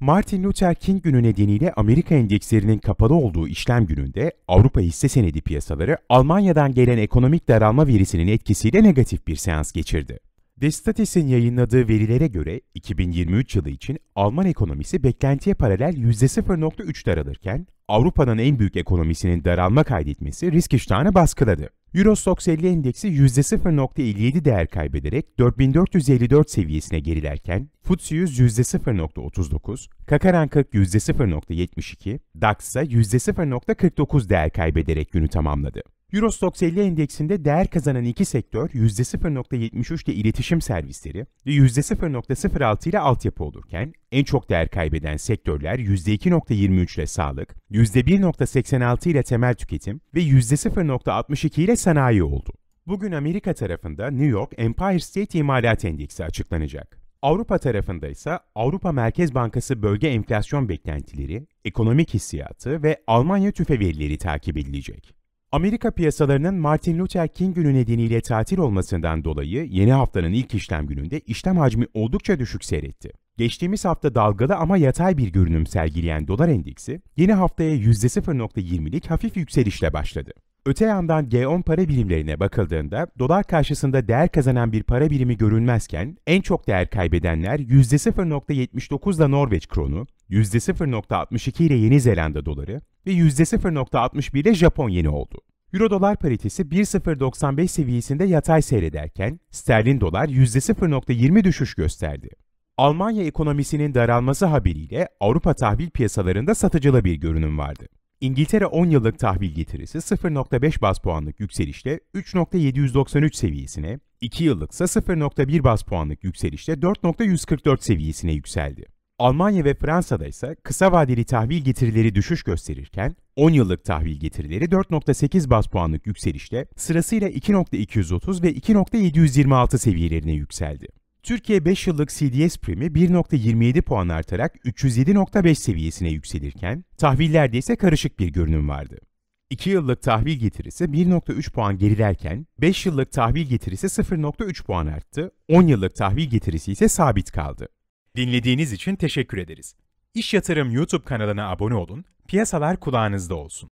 Martin Luther King günü nedeniyle Amerika endekslerinin kapalı olduğu işlem gününde Avrupa hisse senedi piyasaları Almanya'dan gelen ekonomik daralma verisinin etkisiyle negatif bir seans geçirdi. Destatis'in yayınladığı verilere göre 2023 yılı için Alman ekonomisi beklentiye paralel %0.3 daralırken Avrupa'nın en büyük ekonomisinin daralma kaydetmesi risk iştahını baskıladı. Eurostox 50 endeksi %0.57 değer kaybederek 4454 seviyesine gerilerken FTSE 100 %0.39, Kakaran 40 %0.72, DAX ise %0.49 değer kaybederek günü tamamladı. Eurostox 50 endeksinde değer kazanan iki sektör %0.73 ile iletişim servisleri ve %0.06 ile altyapı olurken en çok değer kaybeden sektörler %2.23 ile sağlık, %1.86 ile temel tüketim ve %0.62 ile sanayi oldu. Bugün Amerika tarafında New York Empire State İmalat Endeksi açıklanacak. Avrupa tarafında ise Avrupa Merkez Bankası bölge enflasyon beklentileri, ekonomik hissiyatı ve Almanya tüfe verileri takip edilecek. Amerika piyasalarının Martin Luther King günü nedeniyle tatil olmasından dolayı yeni haftanın ilk işlem gününde işlem hacmi oldukça düşük seyretti. Geçtiğimiz hafta dalgalı ama yatay bir görünüm sergileyen dolar endeksi yeni haftaya %0.20'lik hafif yükselişle başladı. Öte yandan G10 para birimlerine bakıldığında dolar karşısında değer kazanan bir para birimi görünmezken en çok değer kaybedenler %0.79 ile Norveç kronu, %0.62 ile Yeni Zelanda doları, ve %0.61 ile Japon yeni oldu. Euro dolar paritesi 1.095 seviyesinde yatay seyrederken sterlin dolar %0.20 düşüş gösterdi. Almanya ekonomisinin daralması haberiyle Avrupa tahvil piyasalarında satıcılı bir görünüm vardı. İngiltere 10 yıllık tahvil getirisi 0.5 bas puanlık yükselişle 3.793 seviyesine, 2 yıllıksa 0.1 bas puanlık yükselişle 4.144 seviyesine yükseldi. Almanya ve Fransa'da ise kısa vadeli tahvil getirileri düşüş gösterirken 10 yıllık tahvil getirileri 4.8 bas puanlık yükselişte sırasıyla 2.230 ve 2.726 seviyelerine yükseldi. Türkiye 5 yıllık CDS primi 1.27 puan artarak 307.5 seviyesine yükselirken tahvillerde ise karışık bir görünüm vardı. 2 yıllık tahvil getirisi 1.3 puan gerilerken 5 yıllık tahvil getirisi 0.3 puan arttı, 10 yıllık tahvil getirisi ise sabit kaldı. Dinlediğiniz için teşekkür ederiz. İş Yatırım YouTube kanalına abone olun, piyasalar kulağınızda olsun.